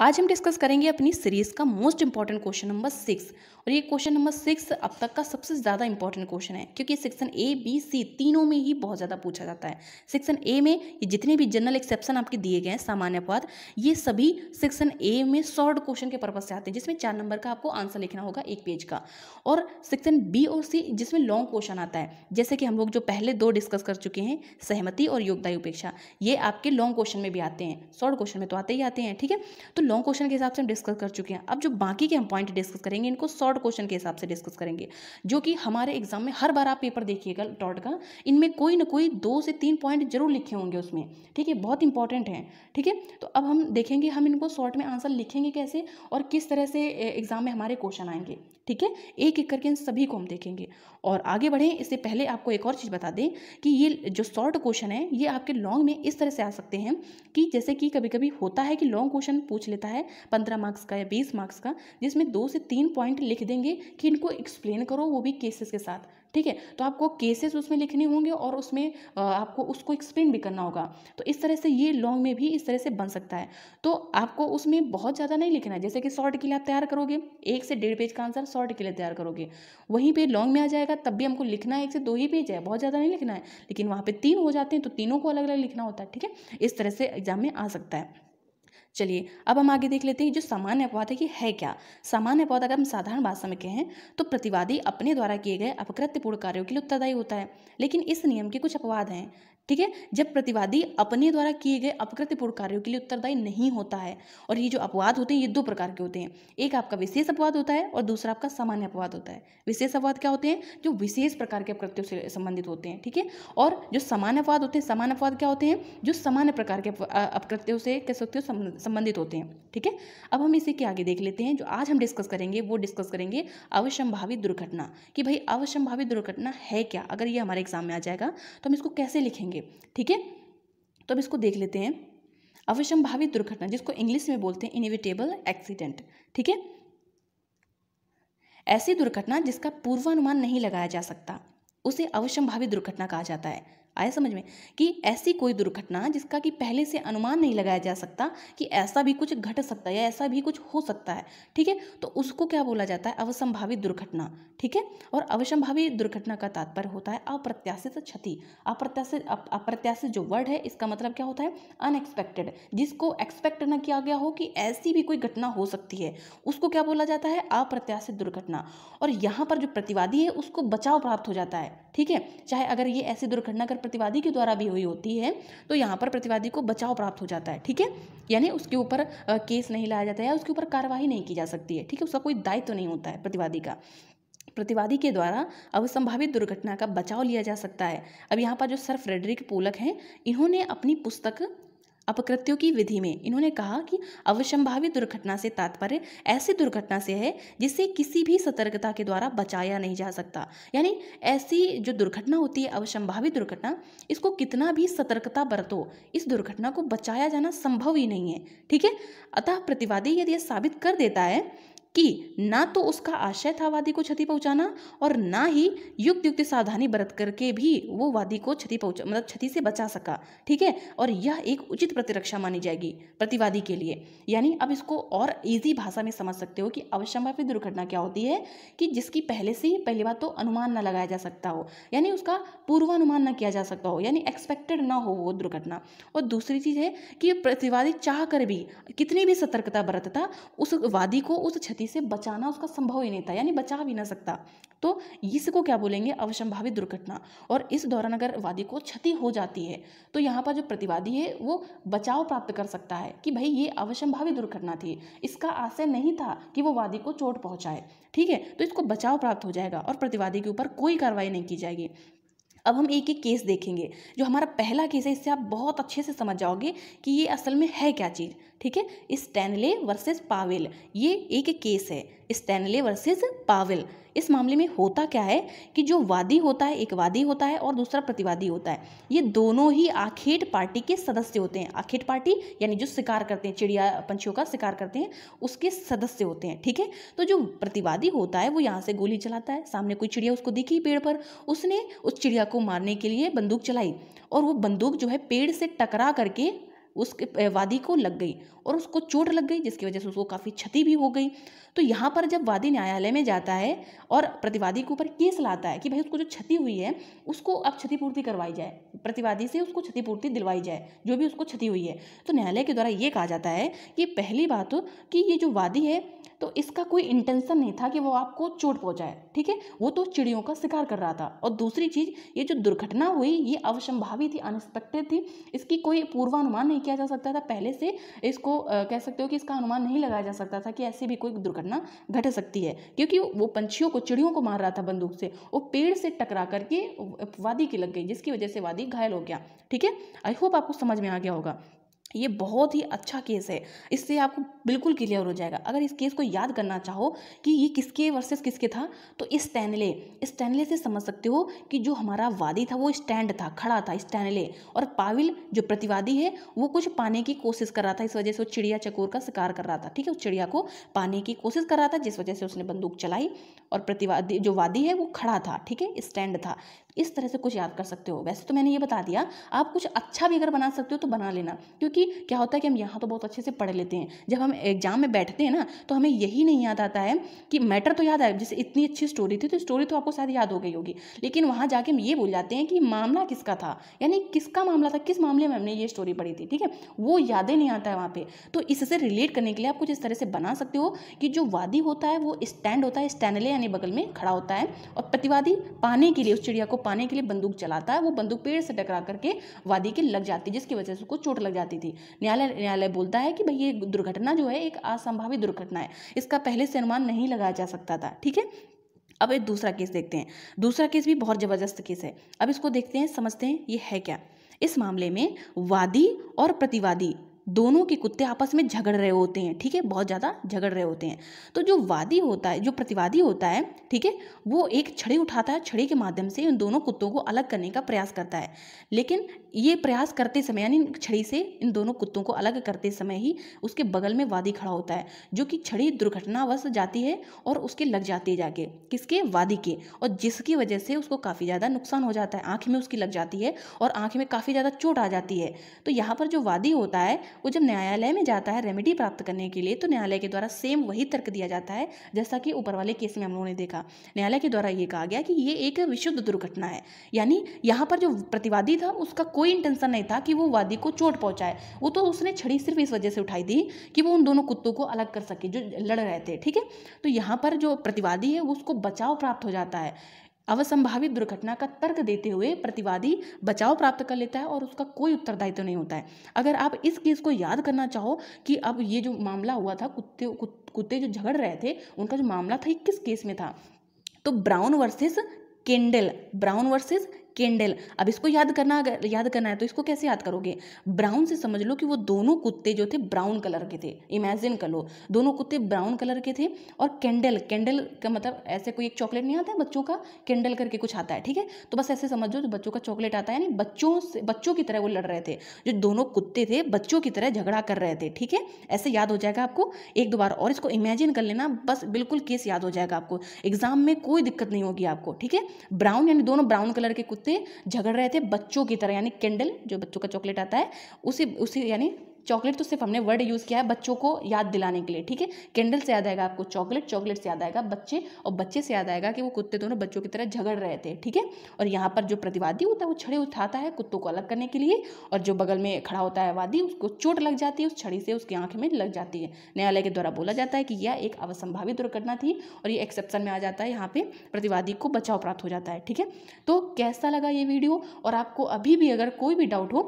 आज हम डिस्कस करेंगे अपनी सीरीज का most important question number six और ये क्वेश्चन नंबर सिक्स अब तक का सबसे ज़्यादा इंपॉर्टेंट क्वेश्चन है क्योंकि सेक्शन ए बी सी तीनों में ही बहुत ज़्यादा पूछा जाता है सेक्शन ए में ये जितने भी जनरल एक्सेप्शन आपके दिए गए हैं सामान्य अपवाद ये सभी सेक्शन ए में शॉर्ट क्वेश्चन के पर्पज से आते हैं जिसमें चार नंबर का आपको आंसर लिखना होगा एक पेज का और सेक्शन बी और सी जिसमें लॉन्ग क्वेश्चन आता है जैसे कि हम लोग जो पहले दो डिस्कस कर चुके हैं सहमति और योगदायी उपेक्षा ये आपके लॉन्ग क्वेश्चन में भी आते हैं शॉर्ट क्वेश्चन में तो आते ही आते हैं ठीक है तो लॉन्ग क्वेश्चन के हिसाब से हम डिस्कस कर चुके हैं अब जो बाकी के हम पॉइंट डिस्कस करेंगे इनको शॉर्ट क्वेश्चन के हिसाब से डिस्कस करेंगे जो कि हमारे एग्जाम में हर बार आप पेपर देखिएगा डॉट का इनमें कोई ना कोई दो से तीन पॉइंट जरूर लिखे होंगे उसमें ठीक है बहुत इंपॉर्टेंट है ठीक है तो अब हम देखेंगे हम इनको शॉर्ट में आंसर लिखेंगे कैसे और किस तरह से एग्जाम में हमारे क्वेश्चन आएंगे ठीक है एक एक करके इन सभी को हम देखेंगे और आगे बढ़ें इससे पहले आपको एक और चीज़ बता दें कि ये जो शॉर्ट क्वेश्चन है ये आपके लॉन्ग में इस तरह से आ सकते हैं कि जैसे कि कभी कभी होता है कि लॉन्ग क्वेश्चन पूछ लेते देता है पंद्रह मार्क्स का या बीस मार्क्स का जिसमें दो से तीन पॉइंट लिख देंगे कि इनको एक्सप्लेन करो वो भी केसेस के साथ ठीक है तो आपको केसेस उसमें लिखने होंगे और उसमें आपको उसको एक्सप्लेन भी करना होगा तो इस तरह से ये लॉन्ग में भी इस तरह से बन सकता है तो आपको उसमें बहुत ज़्यादा नहीं लिखना है जैसे कि शॉर्ट के लिए आप तैयार करोगे एक से डेढ़ पेज का आंसर शॉर्ट के लिए तैयार करोगे वहीं पर लॉन्ग में आ जाएगा तब भी हमको लिखना है एक से दो ही पेज है बहुत ज़्यादा नहीं लिखना है लेकिन वहाँ पर तीन हो जाते हैं तो तीनों को अलग अलग लिखना होता है ठीक है इस तरह से एग्जाम में आ सकता है चलिए अब हम आगे देख लेते हैं जो सामान्य अपवाद है कि है क्या सामान्य अपवाद अगर हम साधारण भाषा में कहें तो प्रतिवादी अपने द्वारा किए गए अपकृत्यपूर्ण कार्यों के लिए उत्तरदायी होता है लेकिन इस नियम के कुछ अपवाद हैं ठीक है जब प्रतिवादी अपने द्वारा किए गए अपकृतिपूर्ण कार्यों के लिए उत्तरदायी नहीं होता है और ये जो अपवाद होते हैं ये दो प्रकार के होते हैं एक आपका विशेष अपवाद होता है और दूसरा आपका सामान्य अपवाद होता है विशेष अपवाद क्या होते हैं जो विशेष प्रकार के अपकृत्यों से संबंधित होते हैं ठीक है और जो सामान्य अपवाद होते हैं सामान्य अपवाद क्या होते हैं जो सामान्य प्रकार के अपकृत्यों से कह सकते हो संबंधित होते हैं ठीक है अब हम इसे के आगे देख लेते हैं जो आज हम डिस्कस करेंगे वो डिस्कस करेंगे अवसंभावी दुर्घटना कि भाई अवसंभावी दुर्घटना है क्या अगर ये हमारे एग्जाम में आ जाएगा तो हम इसको कैसे लिखेंगे करेंगे ठीक है तो अब इसको देख लेते हैं अवश्यंभावी दुर्घटना जिसको इंग्लिश में बोलते हैं इनिविटेबल एक्सीडेंट ठीक है ऐसी दुर्घटना जिसका पूर्वानुमान नहीं लगाया जा सकता उसे अवश्यंभावी दुर्घटना कहा जाता है आए समझ में कि ऐसी कोई दुर्घटना जिसका कि पहले से अनुमान नहीं लगाया जा सकता कि ऐसा भी कुछ घट सकता है या ऐसा भी कुछ हो सकता है ठीक है तो उसको क्या बोला जाता है अवसंभावित दुर्घटना ठीक है और अवसंभावी दुर्घटना का तात्पर्य होता है अप्रत्याशित क्षति अप्रत्याशित अप्रत्याशित जो वर्ड है इसका मतलब क्या होता है अनएक्सपेक्टेड जिसको एक्सपेक्ट न किया गया हो कि ऐसी भी कोई घटना हो सकती है उसको क्या बोला जाता है अप्रत्याशित दुर्घटना और यहाँ पर जो प्रतिवादी है उसको बचाव प्राप्त हो जाता है ठीक है चाहे अगर ये ऐसी दुर्घटना अगर प्रतिवादी के द्वारा भी हुई होती है तो यहाँ पर प्रतिवादी को बचाव प्राप्त हो जाता है ठीक है यानी उसके ऊपर केस नहीं लाया जाता है या उसके ऊपर कार्रवाई नहीं की जा सकती है ठीक है उसका कोई दायित्व तो नहीं होता है प्रतिवादी का प्रतिवादी के द्वारा अब संभावित दुर्घटना का बचाव लिया जा सकता है अब यहाँ पर जो सर फ्रेडरिक पोलक हैं इन्होंने अपनी पुस्तक अपकृत्यों की विधि में इन्होंने कहा कि अवसंभावी दुर्घटना से तात्पर्य ऐसी दुर्घटना से है जिसे किसी भी सतर्कता के द्वारा बचाया नहीं जा सकता यानी ऐसी जो दुर्घटना होती है अवसंभावी दुर्घटना इसको कितना भी सतर्कता बरतो इस दुर्घटना को बचाया जाना संभव ही नहीं है ठीक है अतः प्रतिवादी यदि यह साबित कर देता है कि ना तो उसका आशय था वादी को क्षति पहुंचाना और ना ही युक्त युक्त सावधानी बरत करके भी वो वादी को क्षति पहुंचा मतलब क्षति से बचा सका ठीक है और यह एक उचित प्रतिरक्षा मानी जाएगी प्रतिवादी के लिए यानी अब इसको और ईजी भाषा में समझ सकते हो कि अवसंभावित दुर्घटना क्या होती है कि जिसकी पहले से ही पहली बात तो अनुमान ना लगाया जा सकता हो यानी उसका पूर्वानुमान ना किया जा सकता हो यानी एक्सपेक्टेड ना हो वो दुर्घटना और दूसरी चीज़ है कि प्रतिवादी चाह कर भी कितनी भी सतर्कता बरतता उस वादी को उस क्षति जिसे बचाना उसका संभव ही नहीं था यानी बचा भी ना सकता तो इसको क्या बोलेंगे अवसंभावित दुर्घटना और इस दौरान अगर वादी को क्षति हो जाती है तो यहाँ पर जो प्रतिवादी है वो बचाव प्राप्त कर सकता है कि भाई ये अवसंभावित दुर्घटना थी इसका आशय नहीं था कि वो वादी को चोट पहुँचाए ठीक है तो इसको बचाव प्राप्त हो जाएगा और प्रतिवादी के ऊपर कोई कार्रवाई नहीं की जाएगी अब हम एक एक केस देखेंगे जो हमारा पहला केस है इससे आप बहुत अच्छे से समझ जाओगे कि ये असल में है क्या चीज़ ठीक है स्टैनले वर्सेस पावेल ये एक केस है स्टैनले वर्सेस पावेल इस मामले में होता क्या है कि जो वादी होता है एक वादी होता है और दूसरा प्रतिवादी होता है ये दोनों ही आखेट पार्टी के सदस्य होते हैं आखेट पार्टी यानी जो शिकार करते हैं चिड़िया पंछियों का शिकार करते हैं उसके सदस्य होते हैं ठीक है तो जो प्रतिवादी होता है वो यहाँ से गोली चलाता है सामने कोई चिड़िया उसको दिखी पेड़ पर उसने उस चिड़िया को मारने के लिए बंदूक चलाई और वो बंदूक जो है पेड़ से टकरा करके उस वादी को लग गई और उसको चोट लग गई जिसकी वजह से उसको काफ़ी क्षति भी हो गई तो यहाँ पर जब वादी न्यायालय में जाता है और प्रतिवादी के ऊपर केस लाता है कि भाई उसको जो क्षति हुई है उसको अब क्षतिपूर्ति करवाई जाए प्रतिवादी से उसको क्षतिपूर्ति दिलवाई जाए जो भी उसको क्षति हुई है तो न्यायालय के द्वारा ये कहा जाता है कि पहली बात कि ये जो वादी है तो इसका कोई इंटेंशन नहीं था कि वो आपको चोट पहुंचाए ठीक है वो तो चिड़ियों का शिकार कर रहा था और दूसरी चीज़ ये जो दुर्घटना हुई ये अवसंभावी थी अनएक्सपेक्टेड थी इसकी कोई पूर्वानुमान नहीं किया जा सकता था पहले से इसको कह सकते हो कि इसका अनुमान नहीं लगाया जा सकता था कि ऐसी भी कोई दुर्घटना घट सकती है क्योंकि वो पंछियों को चिड़ियों को मार रहा था बंदूक से वो पेड़ से टकरा करके वादी की लग गई जिसकी वजह से वादी घायल हो गया ठीक है आई होप आपको समझ में आ गया होगा ये बहुत ही अच्छा केस है इससे आपको बिल्कुल क्लियर हो जाएगा अगर इस केस को याद करना चाहो कि ये किसके वर्सेस किसके था तो स्टैनले स्टैनले से समझ सकते हो कि जो हमारा वादी था वो स्टैंड था खड़ा था स्टैनले और पाविल जो प्रतिवादी है वो कुछ पाने की कोशिश कर रहा था इस वजह से वो चिड़िया चकोर का शिकार कर रहा था ठीक है उस चिड़िया को पाने की कोशिश कर रहा था जिस वजह से उसने बंदूक चलाई और प्रतिवादी जो वादी है वो खड़ा था ठीक है स्टैंड था इस तरह से कुछ याद कर सकते हो वैसे तो मैंने ये बता दिया आप कुछ अच्छा भी अगर बना सकते हो तो बना लेना क्योंकि क्या होता है कि हम यहाँ तो बहुत अच्छे से पढ़ लेते हैं जब हम एग्जाम में बैठते हैं ना तो हमें यही नहीं याद आता है कि मैटर तो याद आया जैसे इतनी अच्छी स्टोरी थी तो स्टोरी तो आपको शायद याद हो गई होगी लेकिन वहाँ जाके हम ये बोल जाते हैं कि मामला किसका था यानी किसका मामला था किस मामले में हमने ये स्टोरी पढ़ी थी ठीक है वो यादें नहीं आता है वहाँ पर तो इससे रिलेट करने के लिए आप कुछ इस तरह से बना सकते हो कि जो वादी होता है वो स्टैंड होता है स्टैंडले यानी बगल में खड़ा होता है और प्रतिवादी पाने के लिए उस चिड़िया को छुपाने के लिए बंदूक चलाता है वो बंदूक पेड़ से टकरा करके वादी के लग जाती है जिसकी वजह से उसको चोट लग जाती थी न्यायालय न्यायालय बोलता है कि भाई ये दुर्घटना जो है एक असंभावित दुर्घटना है इसका पहले से अनुमान नहीं लगाया जा सकता था ठीक है अब एक दूसरा केस देखते हैं दूसरा केस भी बहुत ज़बरदस्त केस है अब इसको देखते हैं समझते हैं ये है क्या इस मामले में वादी और प्रतिवादी दोनों के कुत्ते आपस में झगड़ रहे होते हैं ठीक है बहुत ज़्यादा झगड़ रहे होते हैं तो जो वादी होता है जो प्रतिवादी होता है ठीक है वो एक छड़ी उठाता है छड़ी के माध्यम से उन दोनों कुत्तों को अलग करने का प्रयास करता है लेकिन ये प्रयास करते समय यानी छड़ी से इन दोनों कुत्तों को अलग करते समय ही उसके बगल में वादी खड़ा होता है जो कि छड़ी दुर्घटनावश जाती है और उसके लग जाती है जाके किसके वादी के और जिसकी वजह से उसको काफ़ी ज़्यादा नुकसान हो जाता है आँख में उसकी लग जाती है और आँख में काफ़ी ज़्यादा चोट आ जाती है तो यहाँ पर जो वादी होता है वो जब न्यायालय में जाता है रेमेडी प्राप्त करने के लिए तो न्यायालय के द्वारा सेम वही तर्क दिया जाता है जैसा कि ऊपर वाले केस में हम लोगों ने देखा न्यायालय के द्वारा ये कहा गया कि ये एक विशुद्ध दुर्घटना है यानी यहाँ पर जो प्रतिवादी था उसका कोई कोई इंटेंशन नहीं था कि वो वादी को चोट पहुंचाए वो तो उसने छड़ी सिर्फ इस वजह से उठाई थी कि वो उन दोनों कुत्तों को अलग कर सके जो लड़ रहे थे ठीक है तो यहाँ पर जो प्रतिवादी है उसको बचाव प्राप्त हो जाता है अवसंभावित दुर्घटना का तर्क देते हुए प्रतिवादी बचाव प्राप्त कर लेता है और उसका कोई उत्तरदायित्व तो नहीं होता है अगर आप इस केस को याद करना चाहो कि अब ये जो मामला हुआ था कुत्ते कुत्ते जो झगड़ रहे थे उनका जो मामला था ये किस केस में था तो Brown versus Kendall Brown versus Kendall अब इसको याद करना अगर याद करना है तो इसको कैसे याद करोगे ब्राउन से समझ लो कि वो दोनों कुत्ते जो थे ब्राउन कलर के थे इमेजिन कर लो दोनों कुत्ते ब्राउन कलर के थे और कैंडल कैंडल का मतलब ऐसे कोई एक चॉकलेट नहीं आता है बच्चों का कैंडल करके कुछ आता है ठीक है तो बस ऐसे समझो जो बच्चों का चॉकलेट आता है यानी बच्चों से बच्चों की तरह वो लड़ रहे थे जो दोनों कुत्ते थे बच्चों की तरह झगड़ा कर रहे थे ठीक है ऐसे याद हो जाएगा आपको एक दो बार और इसको इमेजिन कर लेना बस बिल्कुल केस याद हो जाएगा आपको एग्जाम में कोई दिक्कत नहीं होगी आपको ठीक है ब्राउन यानी दोनों ब्राउन कलर के कुत्ते उससे झगड़ रहे थे बच्चों की तरह यानी कैंडल जो बच्चों का चॉकलेट आता है उसी उसी यानी चॉकलेट तो सिर्फ हमने वर्ड यूज़ किया है बच्चों को याद दिलाने के लिए ठीक है कैंडल से याद आएगा आपको चॉकलेट चॉकलेट से याद आएगा बच्चे और बच्चे से याद आएगा कि वो कुत्ते दोनों बच्चों की तरह झगड़ रहे थे ठीक है और यहाँ पर जो प्रतिवादी होता है वो छड़े उठाता है कुत्तों को अलग करने के लिए और जो बगल में खड़ा होता है वादी उसको चोट लग जाती है उस छड़ी से उसकी आंखें में लग जाती है न्यायालय के द्वारा बोला जाता है कि यह एक अवसंभावी दुर्घटना थी और ये एक्सेप्शन में आ जाता है यहाँ पे प्रतिवादी को बचाव प्राप्त हो जाता है ठीक है तो कैसा लगा ये वीडियो और आपको अभी भी अगर कोई भी डाउट हो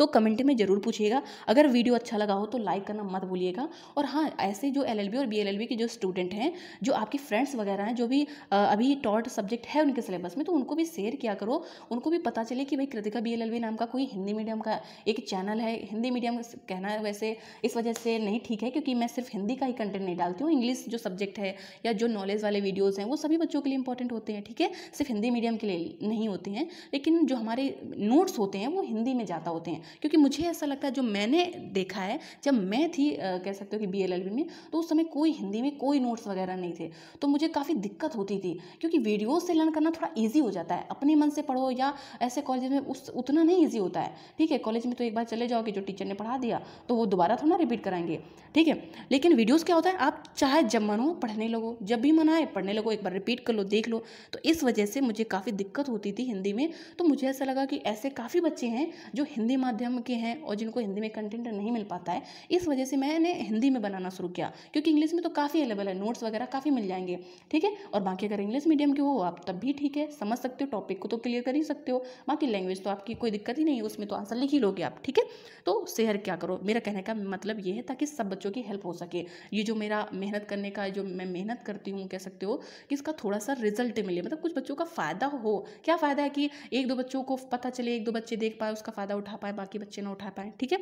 तो कमेंट में ज़रूर पूछिएगा अगर वीडियो अच्छा लगा हो तो लाइक करना मत भूलिएगा और हाँ ऐसे जो एल और बी के जो स्टूडेंट हैं जो आपके फ्रेंड्स वगैरह हैं जो भी अभी टॉट सब्जेक्ट है उनके सिलेबस में तो उनको भी शेयर किया करो उनको भी पता चले कि भाई कृतिका बी नाम का कोई हिंदी मीडियम का एक चैनल है हिंदी मीडियम कहना है वैसे इस वजह से नहीं ठीक है क्योंकि मैं सिर्फ हिंदी का ही कंटेंट नहीं डालती हूँ इंग्लिश जो सब्जेक्ट है या जो नॉलेज वाले वीडियोज़ हैं वो सभी बच्चों के लिए इंपॉर्टेंट होते हैं ठीक है सिर्फ हिंदी मीडियम के लिए नहीं होते हैं लेकिन जो हमारे नोट्स होते हैं वो हिंदी में ज़्यादा होते हैं क्योंकि मुझे ऐसा लगता है जो मैंने देखा है जब मैं थी आ, कह सकते हो कि बी एल एल बी में तो उस समय कोई हिंदी में कोई नोट्स वगैरह नहीं थे तो मुझे काफ़ी दिक्कत होती थी क्योंकि वीडियोज़ से लर्न करना थोड़ा ईजी हो जाता है अपने मन से पढ़ो या ऐसे कॉलेज में उस उतना नहीं ईजी होता है ठीक है कॉलेज में तो एक बार चले जाओगे जो टीचर ने पढ़ा दिया तो वो दोबारा थोड़ा रिपीट कराएंगे ठीक है लेकिन वीडियोज़ क्या होता है आप चाहे जब मन हो पढ़ने लगो जब भी मन आए पढ़ने लगो एक बार रिपीट कर लो देख लो तो इस वजह से मुझे काफ़ी दिक्कत होती थी हिंदी में तो मुझे ऐसा लगा कि ऐसे काफ़ी बच्चे हैं जो हिंदी माध्यम माध्यम के हैं और जिनको हिंदी में कंटेंट नहीं मिल पाता है इस वजह से मैंने हिंदी में बनाना शुरू किया क्योंकि इंग्लिश में तो काफ़ी अवेलेबल है नोट्स वगैरह काफ़ी मिल जाएंगे ठीक है और बाकी अगर इंग्लिश मीडियम के हो आप तब भी ठीक है समझ सकते हो टॉपिक को तो क्लियर कर ही सकते हो बाकी लैंग्वेज तो आपकी कोई दिक्कत ही नहीं है उसमें तो आंसर लिख ही लोगे आप ठीक है तो शेयर क्या करो मेरा कहने का मतलब ये है ताकि सब बच्चों की हेल्प हो सके ये जो मेरा मेहनत करने का जो मैं मेहनत करती हूँ कह सकते हो कि इसका थोड़ा सा रिजल्ट मिले मतलब कुछ बच्चों का फ़ायदा हो क्या फ़ायदा है कि एक दो बच्चों को पता चले एक दो बच्चे देख पाए उसका फ़ायदा उठा पाए बाकी बाकी बच्चे ना उठा पाएँ ठीक है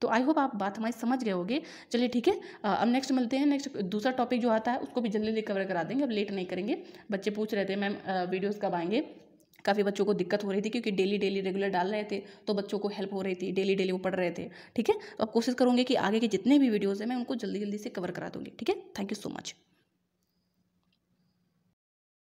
तो आई होप आप बात हमारी समझ गए होगे चलिए ठीक है अब नेक्स्ट मिलते हैं नेक्स्ट दूसरा टॉपिक जो आता है उसको भी जल्दी जल्दी कवर करा देंगे अब लेट नहीं करेंगे बच्चे पूछ रहे थे मैम वीडियोज़ कब आएंगे काफ़ी बच्चों को दिक्कत हो रही थी क्योंकि डेली डेली रेगुलर डाल रहे थे तो बच्चों को हेल्प हो रही थी डेली डेली वो पढ़ रहे थे ठीक है अब तो कोशिश करूँगी कि आगे के जितने भी वीडियोज़ हैं मैं उनको जल्दी जल्दी से कवर करा दूँगी ठीक है थैंक यू सो मच